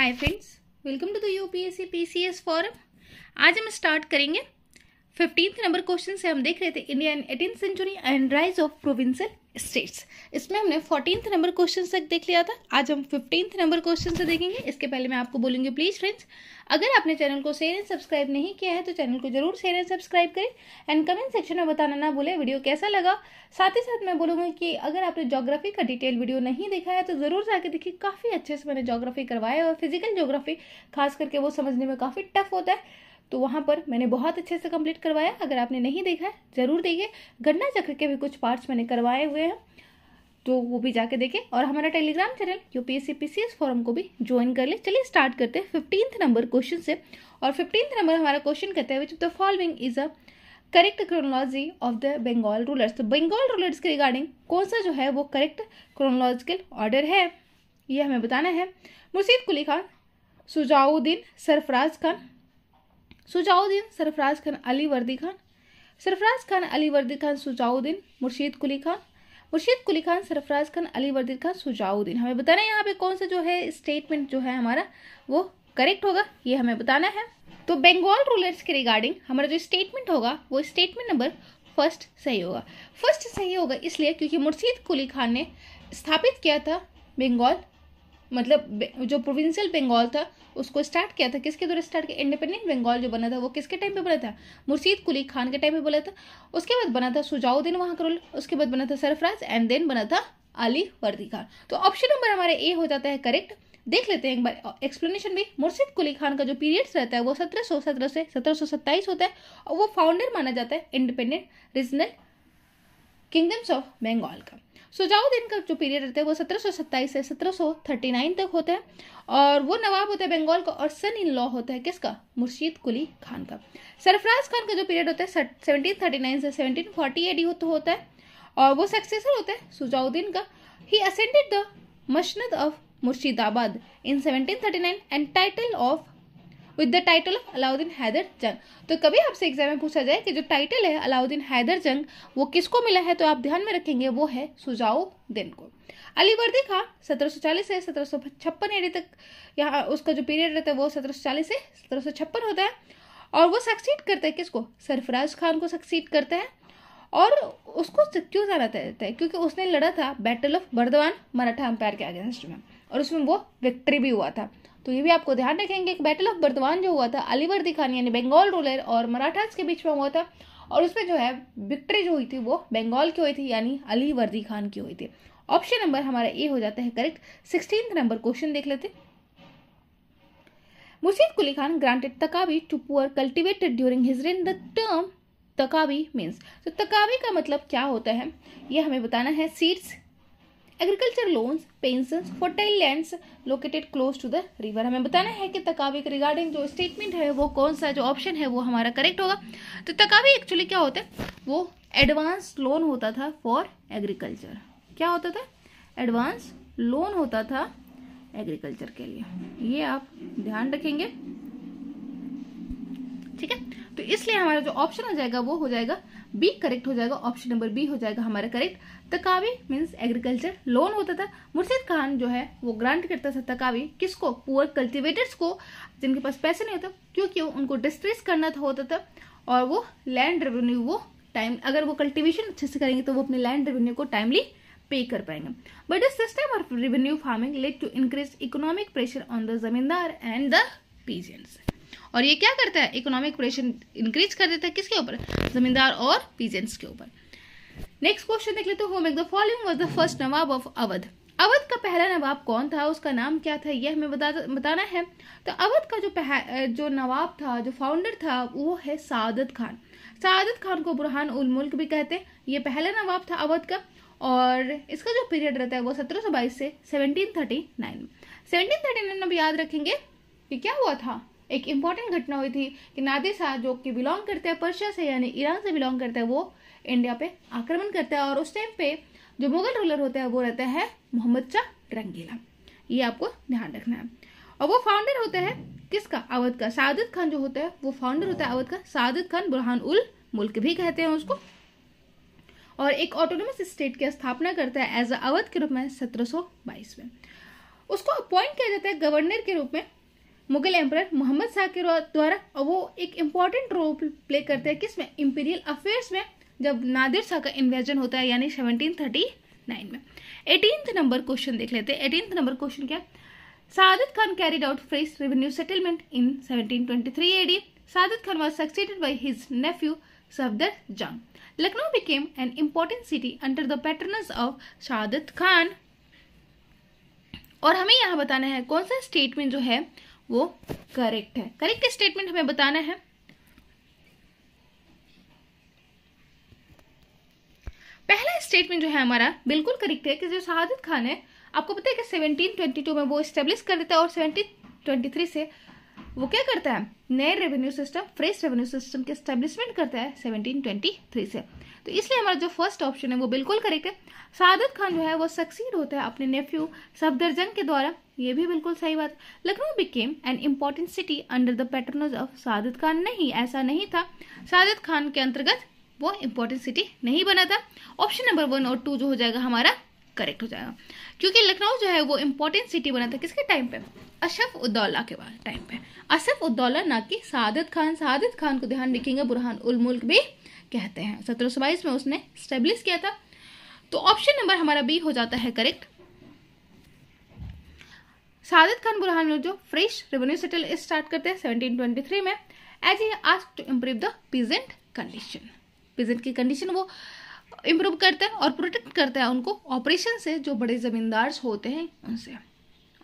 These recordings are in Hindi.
Hi friends welcome to the UPSC PCS forum आज हम स्टार्ट करेंगे फिफ्टींथ नंबर क्वेश्चन से हम देख रहे थे India eighteen century and rise of provincial states इसमें हमने फोर्टीन नंबर क्वेश्चन तक देख लिया था आज हम फिफ्टीन नंबर क्वेश्चन से देखेंगे इसके पहले मैं आपको बोलूंगी प्लीज़ फ्रेंड्स अगर आपने चैनल को शेयर एंड सब्सक्राइब नहीं किया है तो चैनल को जरूर शेयर एंड सब्सक्राइब करें एंड कमेंट सेक्शन में बताना ना बोले वीडियो कैसा लगा साथ ही साथ मैं बोलूंगी कि अगर आपने जोग्राफी का डिटेल वीडियो नहीं देखा है तो ज़रूर जाके देखिए काफ़ी अच्छे से मैंने जोग्राफी करवाया और फिजिकल जोग्राफी खास करके वो समझने में काफ़ी टफ होता है तो वहाँ पर मैंने बहुत अच्छे से कंप्लीट करवाया अगर आपने नहीं देखा है ज़रूर देखिए गन्ना चक्र के भी कुछ पार्ट्स मैंने करवाए हुए हैं तो वो भी जाके देखें और हमारा Telegram channel UPSC PCS forum को भी ज्वाइन कर ले चलिए स्टार्ट करते हैं फिफ्टींथ नंबर क्वेश्चन से और फिफ्टींथ नंबर हमारा क्वेश्चन कहते हैं which the following is a correct chronology of the Bengal rulers तो बंगाल रूलर्स के रिगार्डिंग कौन सा जो है वो करेक्ट क्रोनोलॉजिकल ऑर्डर है ये हमें बताना है मुर्शीद कुली खान सुजाउद्दीन सरफराज खान सुजाउद्दीन सरफराज खान अली वर्दी खान सरफराज खान अली वर्दी खान सुजाउद्दीन मुर्शीद कुली खान मुर्शीद कुली खान सरफराज खान अली वर्दी खान सुजाउद्दीन हमें बताना है यहाँ पे कौन सा जो है स्टेटमेंट जो है हमारा वो करेक्ट होगा ये हमें बताना है तो बंगाल रूलर्स के रिगार्डिंग हमारा जो स्टेटमेंट होगा वो स्टेटमेंट नंबर फर्स्ट सही होगा फर्स्ट सही होगा इसलिए क्योंकि मुर्शीद कुली खान ने स्थापित किया था बंगाल मतलब जो प्रोविंशियल बंगाल था उसको स्टार्ट किया था किसके द्वारा स्टार्ट किया इंडिपेंडेंट बंगाल जो बना था वो किसके टाइम पे बना था मुर्शीद कुली खान के टाइम पे बना था उसके बाद बना था सुजाउद्दीन वहां का रोल उसके बाद बना था सरफराज एंड देन बना था अली वर्दी खान तो ऑप्शन नंबर हमारे ए हो जाता है करेक्ट देख लेते हैं एक बार एक्सप्लेनेशन भी मुर्शिद कुली खान का जो पीरियड्स रहता है वो सत्रह सौ सत्रह से सत्रह सौ सत्ताईस होता है और वो फाउंडर माना जाता है independent regional kingdoms of Bengal का सुजाउद्दीन का जो पीरियड रहता है वो 1727 से 1739 तक होता है और वो नवाब होता है बंगाल का और सन इन लॉ होता है किसका मुर्शीद कुली खान का सरफराज खान का जो पीरियड होता है सेवनटीन से सेवनटीन फोर्टी एडी होता है और वो सक्सेसर होता है सुजाउद्दीन का ही असेंडेड द मशनद of Murshidabad in 1739 and title of with the title of Alauddin Haidar Jung तो कभी आपसे एग्जाम में पूछा जाए कि जो टाइटल है अलाउद्दीन हैदर जंग वो किसको मिला है तो आप ध्यान में रखेंगे वो है दिन को अलीवर्दी का सत्रह से सत्रह एडी तक यहाँ उसका जो पीरियड रहता है वो सत्रह से सत्रह होता है और वो सक्सीड करता है किसको सरफराज खान को सक्सीड करता है और उसको क्यों जाना रहता है क्योंकि उसने लड़ा था battle of Burdwan Maratha empire के अगेंस्ट में और उसमें वो विक्ट्री भी हुआ था तो ये भी आपको ध्यान रखेंगे कि बैटल ऑफ बर्दवान जो हुआ था अलीवर्दी खान यानी बंगाल रूलर और मराठास के बीच में हुआ था और उसमें जो है विक्ट्री जो हुई थी वो बंगाल की हुई थी यानी अलीवर्दी खान की हुई थी ऑप्शन नंबर हमारा ए हो जाता है करेक्ट सिक्सटीन नंबर क्वेश्चन देख लेते Murshid Quli Khan granted taqavi to poor cultivated during his reign the term taqavi means तो तकावी का मतलब क्या होता है ये हमें बताना है seeds agriculture loans pension fertile lands located close to the river हमें बताना है कि तकावी के रिगार्डिंग जो स्टेटमेंट है वो कौन सा जो ऑप्शन है वो हमारा करेक्ट होगा तो तकावी एक्चुअली क्या होता है वो एडवांस लोन होता था फॉर एग्रीकल्चर क्या होता था एडवांस लोन होता था एग्रीकल्चर के लिए ये आप ध्यान रखेंगे ठीक है तो इसलिए हमारा जो ऑप्शन हो जाएगा वो हो जाएगा बी करेक्ट हो जाएगा ऑप्शन नंबर बी हो जाएगा हमारा correct taqavi means agriculture loan होता था मुर्शिद खान जो है वो ग्रांट करता था तकावी किसको पुअर कल्टिवेटर्स को जिनके पास पैसे नहीं होते क्योंकि उनको डिस्ट्रेस करना था होता था और वो लैंड रेवेन्यू वो टाइम अगर वो कल्टिवेशन अच्छे से करेंगे तो वो अपने लैंड रेवेन्यू को टाइमली पे कर पाएंगे बट इस system of revenue farming led to increase economic pressure on the zamindar and the peasants और ये क्या करता है इकोनॉमिक प्रेशर इंक्रीज कर देता है किसके ऊपर जमींदार और पीजेंट्स के ऊपर नेक्स्ट क्वेश्चन देख लेते हो make the following was the first nawab of Awadh Awadh का पहला नवाब कौन था उसका नाम क्या था यह हमें बता बताना है तो अवध का जो पह, जो नवाब था जो फाउंडर था वो है सादत खान सादत खान को बुरहान उल मुल्क भी कहते हैं ये पहला नवाब था अवध का और इसका जो पीरियड रहता है वो 1722 से 1739 थर्टी नाइन में याद रखेंगे कि क्या हुआ था एक इम्पॉर्टेंट घटना हुई थी कि नादिर शाह जो कि बिलोंग करते हैं पर्शिया से यानी ईरान से बिलोंग करता है वो इंडिया पे आक्रमण करता है और उस टाइम पे जो मुगल रूलर होता है वो रहता है मोहम्मद शाह रंगीला ये आपको ध्यान रखना है और वो फाउंडर होता है किसका अवध का सादत खान जो होता है वो फाउंडर होता है अवध का सादत खान बुरहान उल मुल्क भी कहते हैं उसको और एक ऑटोनोमस स्टेट की स्थापना करता है एज अवध के रूप में सत्रह में उसको अपॉइंट किया जाता है गवर्नर के रूप में मुगल एम्पर मोहम्मद शाह के द्वारा और वो एक इम्पॉर्टेंट रोल प्ले करते हैं किसमें इम्पीरियल अफेयर्स में जब नादिर शाह का इन्वेजन होता है यानी 1739 में एटीन नंबर क्वेश्चन देख लेते हैं एटीन नंबर क्वेश्चन क्या Saadat Khan carried out fresh revenue settlement in 1723 AD Saadat Khan was succeeded by his nephew Safdar Jung Lucknow became an important city under the pattern of Sadat Khan और हमें यहाँ बताना है कौन सा स्टेटमेंट जो है वो करेक्ट है करेक्ट स्टेटमेंट हमें बताना है पहला स्टेटमेंट जो है हमारा बिल्कुल करेक्ट है कि जो शहादत खान है आपको पता है कि 1722 में वो स्टेब्लिश कर देता है और सेवनटीन ट्वेंटी थ्री से वो क्या करता है नए revenue system fresh revenue system के स्टेब्लिशमेंट करता है 1723 से तो इसलिए हमारा जो फर्स्ट ऑप्शन है वो बिल्कुल करेक्ट है सादत खान जो है वो सक्सीड होता है अपने नेफ्यू सफदरजंग के द्वारा ये भी बिल्कुल सही बात Lucknow became an important city under the pattern of Saadat Khan नहीं ऐसा नहीं था सादत खान के अंतर्गत वो इम्पोर्टेंट सिटी नहीं बना था ऑप्शन नंबर वन और टू जो हो जाएगा हमारा करेक्ट हो जाएगा क्योंकि लखनऊ जो है वो इम्पोर्टेंट सिटी बना था किसके टाइम पे अशफ उद्दौला के बाद टाइम पे अशफ उद्दौला ना कि सादत खान सादत खान को ध्यान रखेंगे बुरहान उल मुल्क भी कहते हैं सत्रह में उसने स्टेब्लिश किया था तो ऑप्शन नंबर हमारा बी हो जाता है करेक्ट सादत खान बुरहान में जो फ्रेश रेवेन्यू सेटल स्टार्ट करते हैं 1723 में एज ही आज to improve the present condition present की कंडीशन वो इम्प्रूव करते हैं और प्रोटेक्ट करते हैं उनको ऑपरेशन से जो बड़े जमींदार होते हैं उनसे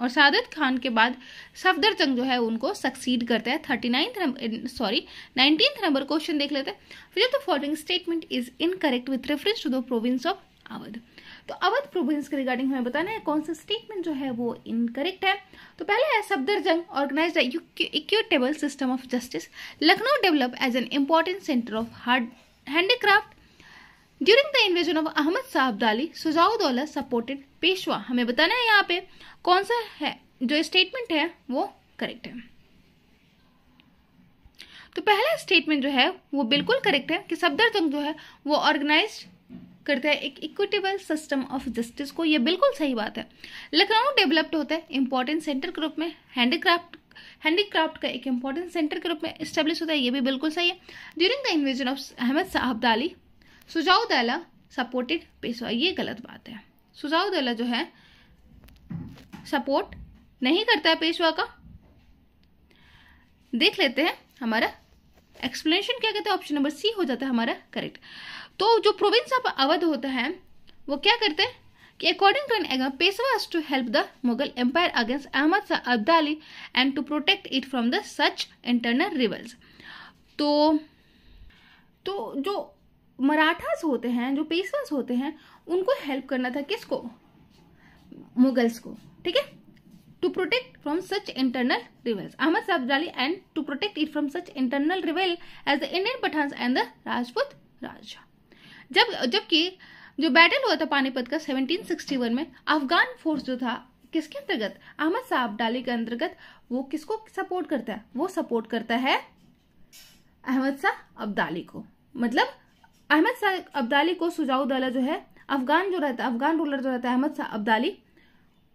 और सादत खान के बाद सफदर जंग जो है उनको सक्सीड करता है thirty ninth sorry nineteenth number question देख लेते हैं तो following statement is incorrect with reference to the province of Awadh तो अवध प्रोविंस के रिगार्डिंग हमें बताना है कौन सा स्टेटमेंट जो है वो इनकरेक्ट है तो पहले है Safdar Jung organise equitable system of justice Lucknow develop as an important centre of hard handicraft during the invasion of Ahmad Shah Abdali सुजाउदौला supported Peshwa हमें बताना है यहाँ पे कौन सा है जो स्टेटमेंट है वो करेक्ट है तो पहला स्टेटमेंट जो है वो बिल्कुल करेक्ट है कि सफदरजंग जो है वो ऑर्गेनाइज करता है एक इक्विटेबल सिस्टम ऑफ जस्टिस को ये बिल्कुल सही बात है लखनऊ डेवलप्ड होता है इंपॉर्टेंट सेंटर के रूप में हैंडीक्राफ्ट हैंडीक्राफ्ट का एक इंपॉर्टेंट सेंटर के रूप में इस्टेब्लिश होता है ये भी बिल्कुल सही है during the invasion of Ahmad Shah Abdali Shuja-ud-Daula supported Peshwa ये गलत बात है सुजाउद्दौला जो है सपोर्ट नहीं करता है पेशवा का देख लेते हैं हमारा एक्सप्लेनेशन क्या कहते हैं ऑप्शन नंबर सी हो जाता है हमारा करेक्ट तो जो प्रोविंस ऑफ अवध होता है वो क्या करते हैं कि according to an Aga, Peshwas to help the Mughal empire against Ahmad Shah Abdali and to protect it from the such internal internal तो तो जो मराठास होते हैं जो पेशवास होते हैं उनको हेल्प करना था किसको मुगल्स को ठीक है to protect from such internal rebels Ahmad साहबजाली and to protect it from such internal रिवेल as the Indian Pathan and the Rajput raja जब जबकि जो बैटल हुआ था पानीपत का 1761 में अफगान फोर्स जो था किसके अंतर्गत अहमद साहब डाली के अंतर्गत वो किसको सपोर्ट करता है वो सपोर्ट करता है अहमद शाह अब्दाली को मतलब अहमद शाह अब्दाली को सुजाउदौला जो है अफगान जो रहता है अफगान रूलर जो रहता है अहमद शाह अब्दाली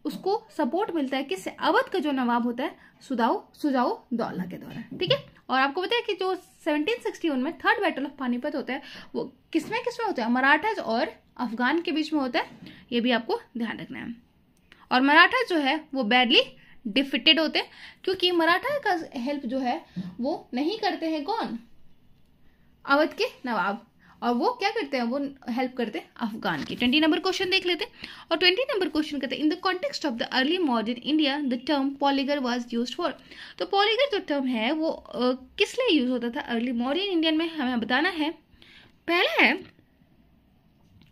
उसको सपोर्ट मिलता है किससे अवध का जो नवाब होता है सुदाऊ सुजाऊ दौला के द्वारा ठीक है और आपको बताया कि जो 1761 में थर्ड बैटल ऑफ पानीपत होता है वो किसमें किसमें होता है मराठाज और अफगान के बीच में होता है ये भी आपको ध्यान रखना है और मराठा जो है वो बैडली डिफिटेड होते हैं क्योंकि मराठा का हेल्प जो है वो नहीं करते हैं कौन अवध के नवाब और वो क्या करते हैं वो हेल्प करते हैं अफगान की ट्वेंटी नंबर क्वेश्चन देख लेते हैं और ट्वेंटी नंबर क्वेश्चन कहते हैं in the context of the early modern India the term poligar was used for तो पॉलीगर जो टर्म है वो uh, किस लिए यूज होता था अर्ली मॉडर्न इंडियन में हमें बताना है पहला है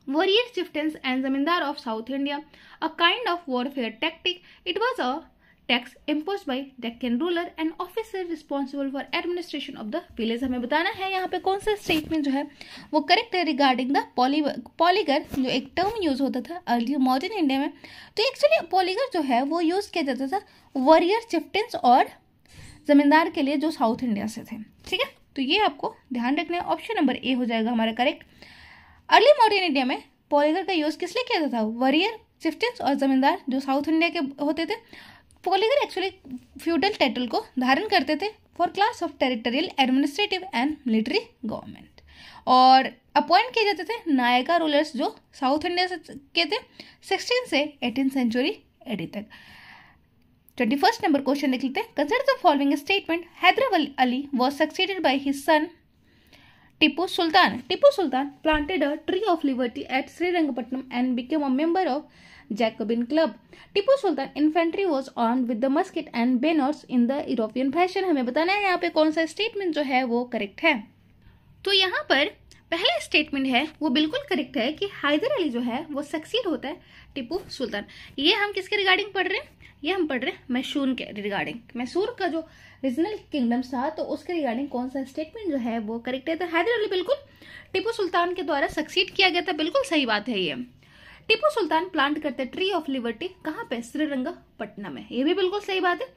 warrior chieftains and zamindar of South India a kind of warfare tactic it was a tax impose by Deccan ruler and officer responsible for administration of the village हमें बताना है यहाँ पे कौन सा स्टेटमेंट जो है वो करेक्ट है रिगार्डिंग द पॉलीगर जो एक टर्म यूज होता था अर्ली मॉडर्न इंडिया में तो एक्चुअली पॉलीगर जो है वो यूज किया जाता था वॉरियर चिफ्टन्स और जमींदार के लिए जो साउथ इंडिया से थे ठीक है तो ये आपको ध्यान रखना है ऑप्शन नंबर ए हो जाएगा हमारा करेक्ट अर्ली मॉडर्न इंडिया में पॉलीगर का यूज किस लिए किया जाता था वॉरियर चिफ्टन्स और जमींदार जो साउथ इंडिया के होते थे पोलिगर एक्चुअली फ्यूडल टाइटल को धारण करते थे for class of territorial administrative and military government और अपॉइंट किए जाते थे नायका रूलर्स जो साउथ इंडिया के थे सिक्सटीन से एटीन सेंचुरी एडी तक ट्वेंटी फर्स्ट नंबर क्वेश्चन देख लेते हैं consider the following statement Hyder Ali was succeeded by his son Tipu Sultan Tipu Sultan planted a tree of liberty at Srirangapatnam and became a member of Jacobin club. Tipu Sultan infantry was on with the musket and banners in the European fashion हमें बताना है यहाँ पे कौन सा स्टेटमेंट जो है वो करेक्ट है तो यहाँ पर पहला स्टेटमेंट है वो बिल्कुल करेक्ट है कि हैदर अली जो है वो सक्सीड होता है टिपू सुल्तान ये हम किसके रिगार्डिंग पढ़ रहे हैं ये हम पढ़ रहे हैं मैशून के रिगार्डिंग मैसूर का जो रीजनल किंगडम था तो उसके रिगार्डिंग कौन सा स्टेटमेंट जो है वो करेक्ट है तो हैदर अली बिल्कुल टिपू सुल्तान के द्वारा सक्सीड किया गया था बिल्कुल सही बात है ये टीपू सुल्तान प्लांट करते हैं ट्री ऑफ लिबर्टी कहाँ पे श्रीरंगपट्टनम में ये भी बिल्कुल सही बात है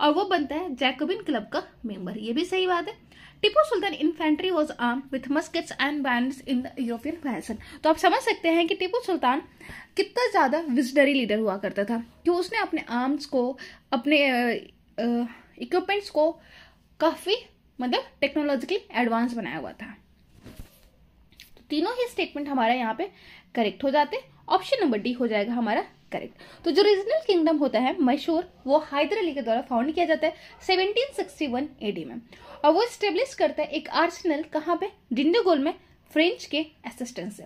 और वो बनता है जैकोबिन क्लब का मेंबर ये भी सही बात है Tipu Sultan infantry was arm with muskets and band in the European fashion तो आप समझ सकते हैं कि टीपू सुल्तान कितना ज्यादा विजनरी लीडर हुआ करता था कि उसने अपने आर्म्स को अपने इक्विपमेंट्स को काफी मतलब टेक्नोलॉजिकली एडवांस बनाया हुआ था तो तीनों ही स्टेटमेंट हमारे यहाँ पे करेक्ट हो जाते ऑप्शन नंबर डी हो जाएगा हमारा करेक्ट तो जो रीजनल किंगडम होता है मशहूर वो हैदर अली के द्वारा फाउंड किया जाता है 1761 एडी में और वो स्टेब्लिश करता है एक आर्सेनल कहाँ पे डिंडोगोल में फ्रेंच के असिस्टेंस से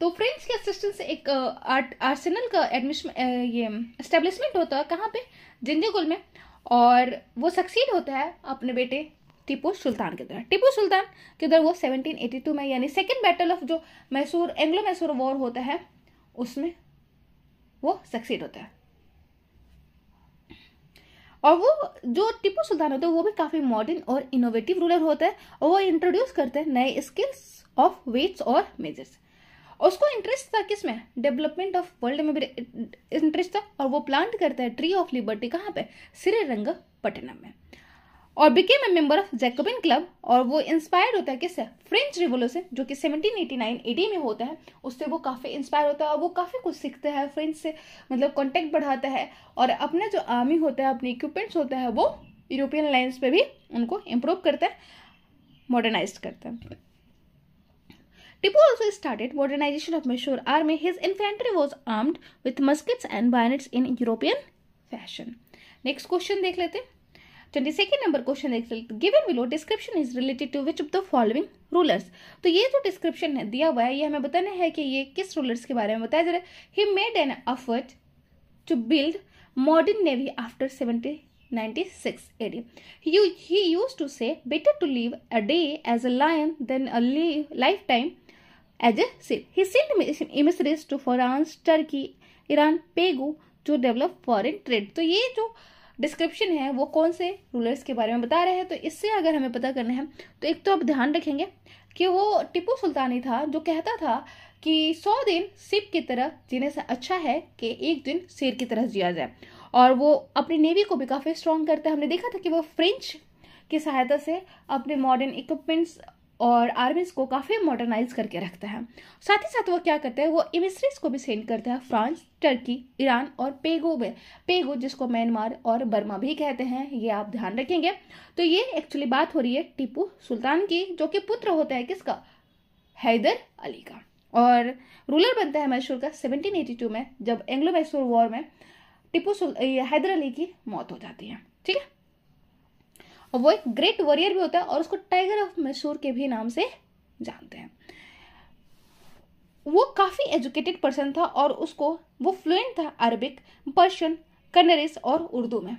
तो फ्रेंच के असिस्टेंस से एक आर्सेनल uh, का एडमिशन uh, ये स्टेब्लिशमेंट होता है कहाँ पे डिंडोगोल में और वो सक्सीड होता है अपने बेटे टीपू सुल्तान के द्वारा टीपू सुल्तान के द्वारा वो 1782 में यानी सेकेंड बैटल ऑफ जो मैसूर एंग्लो मैसूर वॉर होता है उसमें वो सक्सीड होता है और वो जो टिपू सुल्तान होते हैं वो भी काफ़ी मॉडर्न और इनोवेटिव रूलर होता है और वो इंट्रोड्यूस करते हैं नए स्किल्स ऑफ वेट्स और मेजर्स उसको इंटरेस्ट था किसमें डेवलपमेंट ऑफ वर्ल्ड में भी इंटरेस्ट था और वो प्लांट करता है ट्री ऑफ लिबर्टी कहाँ पे पटनम में और became a member of Jacobin club और वो इंस्पायर्ड होता है किससे फ्रेंच रिवोल्यूशन जो कि 1789 एटी में होता है उससे वो काफ़ी इंस्पायर होता है और वो काफ़ी कुछ सीखता है फ्रेंच से मतलब कॉन्टेक्ट बढ़ाता है और अपना जो आर्मी होता है अपने इक्विपमेंट्स होता है वो यूरोपियन लाइन्स पर भी उनको इम्प्रूव करता है मॉडर्नाइज करता है Tipu also started modernization of Mysore army. His infantry was armed with muskets and bayonets in European fashion. Next question देख लेते हैं 22nd number question is given below description is related to which of the following rulers to ye jo description hai diya hua hai ye hame batana hai ki ye kis rulers ke bare mein bataya ja raha रहा है he made an effort to build modern navy after 96 AD. He, he used to say, better to live a day as a lion than a live, lifetime as a sheep. He sent emissaries to France, Turkey, Iran, Pegu to develop foreign trade. So, ये जो डिस्क्रिप्शन है वो कौन से रूलर्स के बारे में बता रहे हैं तो इससे अगर हमें पता करना है तो एक तो आप ध्यान रखेंगे कि वो टिपू सुल्तानी था जो कहता था कि सौ दिन सिप की तरह जीने से अच्छा है कि एक दिन शेर की तरह जिया जाए और वो अपनी नेवी को भी काफ़ी स्ट्रॉन्ग करता है हमने देखा था कि वो फ्रेंच की सहायता से अपने मॉडर्न इक्विपमेंट्स और आर्मीज को काफ़ी मॉडर्नाइज करके रखता है साथ ही साथ वो क्या करते हैं वो इमिस्ट्रीज को भी सेंड करता है फ्रांस टर्की ईरान और पेगो में पेगो जिसको म्यांमार और बर्मा भी कहते हैं ये आप ध्यान रखेंगे तो ये एक्चुअली बात हो रही है टीपू सुल्तान की जो कि पुत्र होता है किसका हैदर अली का और रूलर बनता है मैसूर का टू में जब एंग्लो मैसूर वॉर में टीपू हैदर अली की मौत हो जाती है ठीक है और वो एक ग्रेट वॉरियर भी होता है और उसको टाइगर ऑफ मैसूर के भी नाम से जानते हैं वो काफ़ी एजुकेटेड पर्सन था और उसको वो फ्लुएंट था अरबिक पर्शियन कन्नरिस और उर्दू में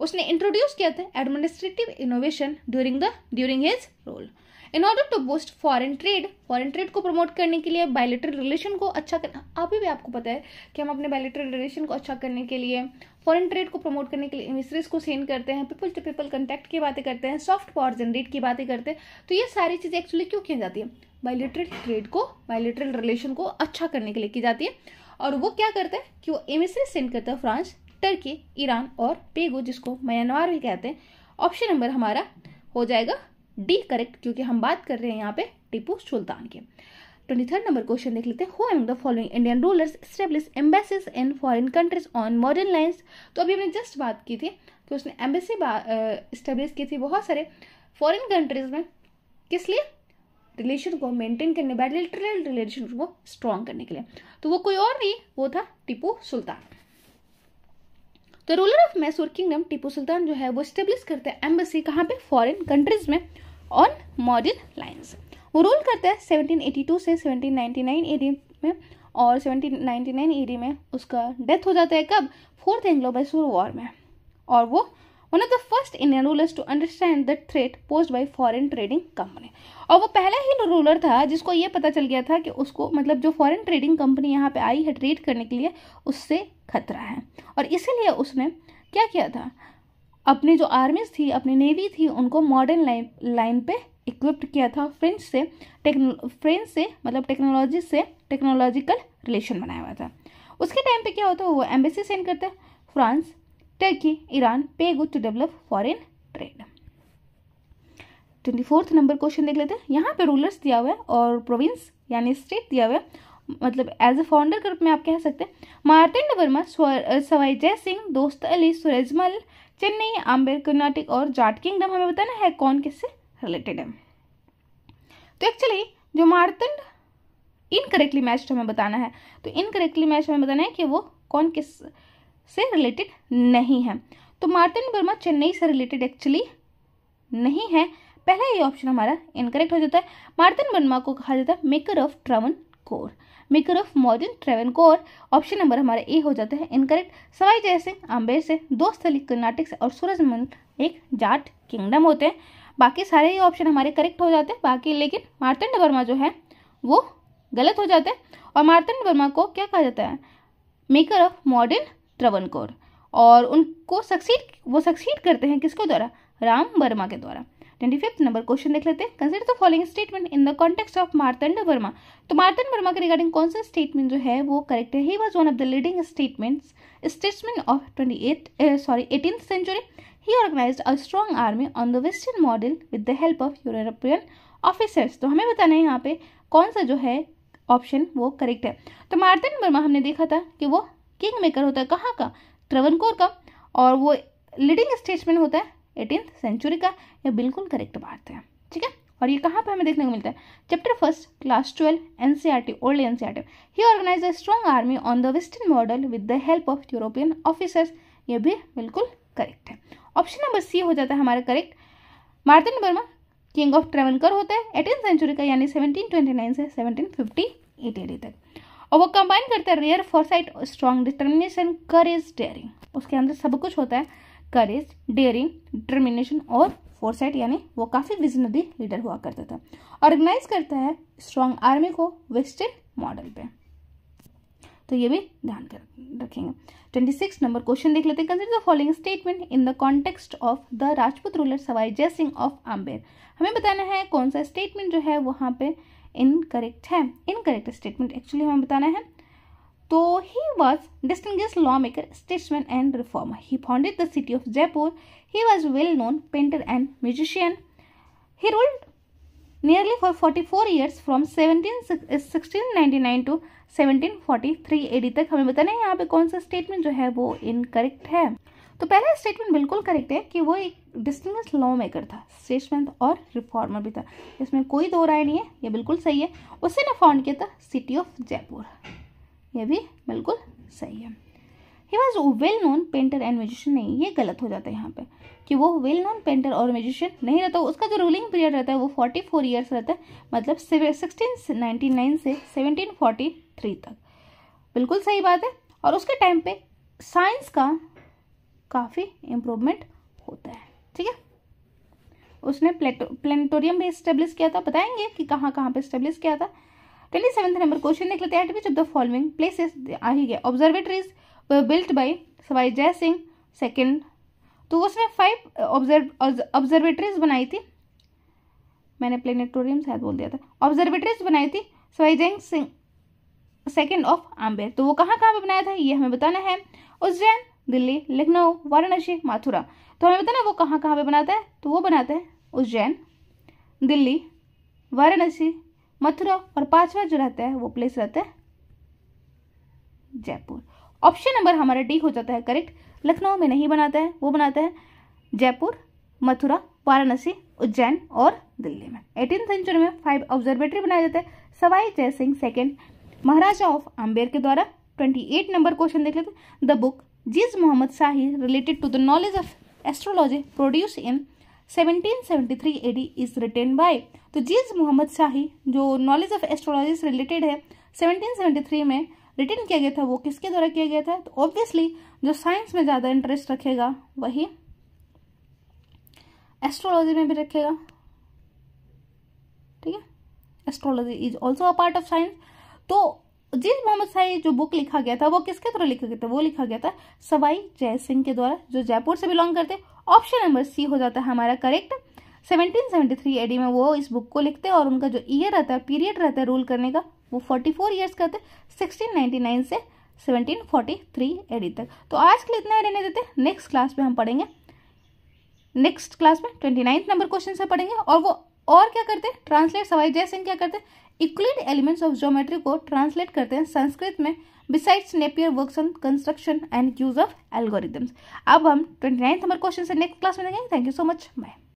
उसने इंट्रोड्यूस किया था administrative innovation during the during his role in order to boost foreign trade foreign trade को प्रमोट करने के लिए बायोलेटरल रिलेशन को अच्छा करना अभी भी आपको पता है कि हम अपने बायोलेटरल रिलेशन को अच्छा करने के लिए फॉरन ट्रेड को प्रमोट करने के लिए मिस्ट्रीज को सेंड करते हैं पीपल टू पीपल कंटेक्ट की बातें करते हैं सॉफ्ट पावर जनरेट की बातें करते हैं तो ये सारी चीज़ें एक्चुअली क्यों की जाती है बायोलिट्रल ट्रेड को बायोलिट्रल रिलेशन को अच्छा करने के लिए की जाती है और वो क्या करते हैं कि वो एमिसरी सेंड करते हैं फ्रांस टर्की ईरान और पेगो जिसको म्यांमार भी कहते हैं ऑप्शन नंबर हमारा हो जाएगा डी करेक्ट क्योंकि हम बात कर रहे हैं यहाँ पे टीपू सुल्तान के ट्वेंटी थर्ड नंबर क्वेश्चन देख लेते हैं who the following Indian rulers establish embassies in foreign countries on modern lines तो अभी हमने जस्ट बात की थी कि उसने एम्बेसी स्टेब्लिश की थी बहुत सारे फॉरेन कंट्रीज में किस लिए रिलेशन को मेंटेन करने बायोलिटरल रिलेशन को स्ट्रॉन्ग करने के लिए तो वो कोई और नहीं वो था टीपू सुल्तान तो ruler of Mysore kingdom Tipu Sultan जो है वो स्टेब्लिश करते हैं एम्बेसी कहाँ पे फॉरेन कंट्रीज में ऑन मॉडर्न लाइन्स वो रूल करता है टू से नाइन एडी में और सेवनटीन नाइन एडी में उसका डेथ हो जाता है कब फोर्थ एंग्लो मैसूर वॉर में और वो one of the first Indian rulers to understand the threat posed by foreign trading company और वो पहला ही रूलर था जिसको ये पता चल गया था कि उसको मतलब जो फॉरेन ट्रेडिंग कंपनी यहाँ पे आई है ट्रेड करने के लिए उससे खतरा है और इसीलिए उसने क्या किया था अपने जो आर्मीज थी अपनी नेवी थी उनको मॉडर्न लाइन लाइन पे इक्विप्ड किया था फ्रेंच से टेक्नो फ्रेंच से मतलब टेक्नोलॉजी से टेक्नोलॉजिकल रिलेशन बनाया हुआ था उसके टाइम पे क्या होता है वो एम्बेसी सेंड करते फ्रांस टर्की ईरान पे good to develop foreign trade twenty fourth number question देख लेते हैं यहाँ पे रूलर्स दिया हुआ है और प्रोविंस यानी स्टेट दिया हुआ है मतलब एज अ फाउंडर के रूप में आप कह सकते हैं मार्तेंड वर्मा सवाई जय सिंह दोस्त अली सूरजमल चेन्नई आम्बेर कर्नाटक और जाट किंगडम हमें बताना है कौन किससे रिलेटेड है तो एक्चुअली जो मारतंड इनकरेक्टली मैच हमें बताना है तो इनकरेक्टली मैच हमें बताना है कि वो कौन किस से रिलेटेड नहीं है तो मार्तंड वर्मा चेन्नई से रिलेटेड एक्चुअली नहीं है पहला ये ऑप्शन हमारा इनकरेक्ट हो जाता है मार्तन वर्मा को कहा जाता है maker of Travancore maker of modern Travancore option number हमारा ए हो जाता है इनकरेक्ट सवाई जय सिंह अम्बेर से दो स्थली कर्नाटक से और सूरजमल एक जाट किंगडम होते हैं बाकी सारे ही ऑप्शन हमारे करेक्ट हो जाते हैं बाकी लेकिन मार्तंड वर्मा जो है वो गलत हो जाते हैं और मार्तंड वर्मा को क्या कहा जाता है मेकर ऑफ मॉडर्न त्रवनकोर और उनको सक्सीड वो सक्सीड करते हैं किसके द्वारा राम वर्मा के द्वारा ट्वेंटी फिफ्थ नंबर क्वेश्चन देख लेते हैं consider the following statement in the context of Marthanda Varma तो मार्तंड वर्मा के रिगार्डिंग कौन सा स्टेटमेंट जो है वो करेक्ट है he was one of the leading statement statesman of twenty eight sorry eighteen century he organise a strong army on the western model with the help of European officers तो हमें बताना है यहाँ पे कौन सा जो है ऑप्शन वो करेक्ट है तो मार्तन वर्मा हमने देखा था कि वो किंग मेकर होता है कहाँ का त्रवनकोर का और वो लीडिंग स्टेट्समैन होता है एटीन सेंचुरी का यह बिल्कुल करेक्ट बात है ठीक है और ये कहाँ पर हमें देखने को मिलता है chapter first class twelve N C R T old N C R T he organise a strong army on the western model with the help of European officers ये भी बिल्कुल करेक्ट है ऑप्शन नंबर सी हो जाता है हमारा correct Marthanda Varma king of Travancore होते हैं एटीन सेंचुरी का यानी सेवनटीन ट्वेंटी नाइन से सेवनटीन फिफ्टी एट एडी तक और वो कंबाइन करते हैं rare foresight strong determination courage daring उसके अंदर सब कुछ होता है करेज डेयरिंग डिटर्मिनेशन और फोरसाइट यानी वो काफी विजनरी लीडर हुआ करता था ऑर्गेनाइज करता है स्ट्रॉन्ग आर्मी को वेस्टर्न मॉडल पे तो ये भी ध्यान कर रखेंगे ट्वेंटी सिक्स नंबर क्वेश्चन देख लेते हैं consider the following statement in the context of the Rajput ruler Sawai Jai Singh of Amber हमें बताना है कौन सा स्टेटमेंट जो है वहाँ पे इनकरेक्ट है इनकरेक्ट स्टेटमेंट एक्चुअली हमें बताना है was distinguished law maker statesman and reformer he founded the city of Jaipur he was well known painter and musician he He nearly for forty four years from nine to three AD तक हमें बताना है यहाँ पे कौन सा स्टेटमेंट जो है वो इनकरेक्ट है तो पहला स्टेटमेंट बिल्कुल करेक्ट है कि वो एक डिस्टिंग लॉ मेकर था स्टेटमैन और रिफॉर्मर भी था इसमें कोई दो राय नहीं है ये बिल्कुल सही है उसी ने फाउंड किया था सिटी ऑफ जयपुर ये भी बिल्कुल सही है he was well known painter and musician नहीं ये गलत हो जाता है यहाँ पे कि वो वेल नोन पेंटर और म्यूजिशियन नहीं रहता उसका जो रूलिंग पीरियड रहता है वो फोर्टी फोर ईयर्स रहता है मतलब सिक्सटीन नाइनटी नाइन से सेवनटीन फोर्टी थ्री तक बिल्कुल सही बात है और उसके टाइम पे साइंस का काफ़ी इम्प्रूवमेंट होता है ठीक है उसने प्लेटो प्लेनेटोरियम भी इस्टेब्लिश किया था बताएंगे कि कहाँ कहाँ पर इस्टेब्लिश किया था ट्वेंटी सेवेंथ नंबर क्वेश्चन देख लेते हैं at which of the following places आ ही गया observatories built by Sawai Jai Singh second तो उसने फाइव ऑब्जर्व ऑब्जर्वेटरीज बनाई थी मैंने प्लेनेटोरियम शायद बोल दिया था ऑब्जर्वेटरीज बनाई थी सवाई जय सिंह सेकेंड ऑफ आम्बेर तो वो कहाँ कहाँ पर बनाया था ये हमें बताना है उज्जैन दिल्ली लखनऊ वाराणसी माथुरा तो हमें बताना वो कहाँ कहाँ पर बनाता है तो वो बनाता है उज्जैन दिल्ली वाराणसी मथुरा और पांचवा जो रहता है वो प्लेस रहता है जयपुर ऑप्शन नंबर हमारा डी हो जाता है करेक्ट लखनऊ में नहीं बनाता है वो बनाता है जयपुर मथुरा वाराणसी उज्जैन और दिल्ली में एटीन सेंचुरी में फाइव ऑब्जर्वेटरी बनाया जाता है सवाई जय सिंह सेकेंड महाराजा ऑफ आम्बेर के द्वारा ट्वेंटी एट नंबर क्वेश्चन देख लेते the book Zij Muhammad Shahi related to the knowledge of astrology produce in seventeen seventy three AD is written by तो जीज मोहम्मद शाही जो नॉलेज ऑफ एस्ट्रोलॉजी से रिलेटेड है 1773 में रिटर्न किया गया था वो किसके द्वारा किया गया था तो ऑब्वियसली जो साइंस में ज़्यादा इंटरेस्ट रखेगा वही एस्ट्रोलॉजी में भी रखेगा ठीक है astrology is also a part of science तो जीज मोहम्मद शाही जो बुक लिखा गया था वो किसके द्वारा लिखा गया था वो लिखा गया था सवाई जय सिंह के द्वारा जो जयपुर से बिलोंग करते ऑप्शन नंबर सी हो जाता है हमारा करेक्ट 1773 एडी में वो इस बुक को लिखते हैं और उनका जो ईयर रहता है पीरियड रहता है रूल करने का वो 44 ईयर्स का रहता है से 1743 एडी तक तो आज के लिए इतना रहने देते हैं नेक्स्ट क्लास में हम पढ़ेंगे नेक्स्ट क्लास में ट्वेंटी नंबर क्वेश्चन से पढ़ेंगे और वो और क्या करते हैं ट्रांसलेट सवाई जय सिंह क्या करते हैं इक्लिड एलिमेंट्स ऑफ ज्योमेट्री को ट्रांसलेट करते हैं संस्कृत में besides Napier work on construction and use of algorithms अब हम ट्वेंटी नाइन्थ नंबर क्वेश्चन से नेक्स्ट क्लास में देखेंगे thank you so much bye